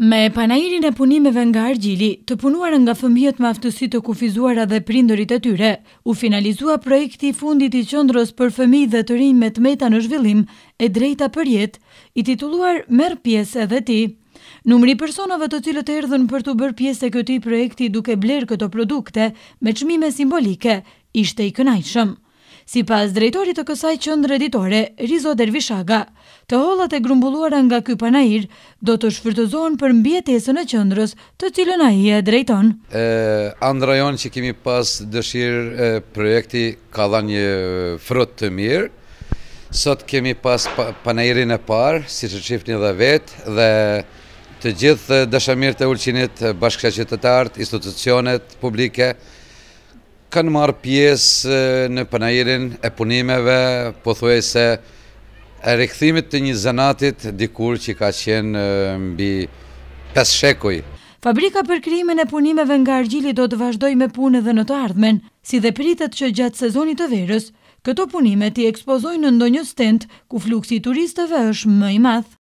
Me panajirin e punimeve nga argjili, të punuar nga fëmijët me aftësi të kufizuara dhe prindërit e tyre, u finalizua projekti i fundit i qendrës për fëmijë dhe të rinj me tmeta në zhvillim, e drejta për jetë, i titulluar Merr pjesë edhe ti. Numri i personave të cilët erdhën për të bërë pjesë të këtij projekti duke bler këto produkte me çmime simbolike ishte i kënaqshëm. Si pas drejtorit të kësaj qëndrë editore, Rizo Dervishaga, të hollat e grumbulluara nga ky panair do të shfrytëzohen për mbjetesën e qëndrës të cilën ai e drejton. Ë Andrajon që kemi pas dëshirë projekti ka dhënë një frut të mirë. Sot kemi pas panajirin panairin e parë, si që një dhe vetë, dhe të gjithë dëshamirë të ulqinit, bashkëshqetetartë, institucionet publike, kanë marë pjesë në panajirin e punimeve, po thuaj se e rekthimit të një zanatit dikur që ka qenë mbi 5 shekuj. Fabrika për krimin e punimeve nga argjili do të vazhdoj me punë dhe në të ardhmen, si dhe pritet që gjatë sezonit të verës, këto punime të ekspozojnë në ndonjë stent ku fluksi turistëve është më i math.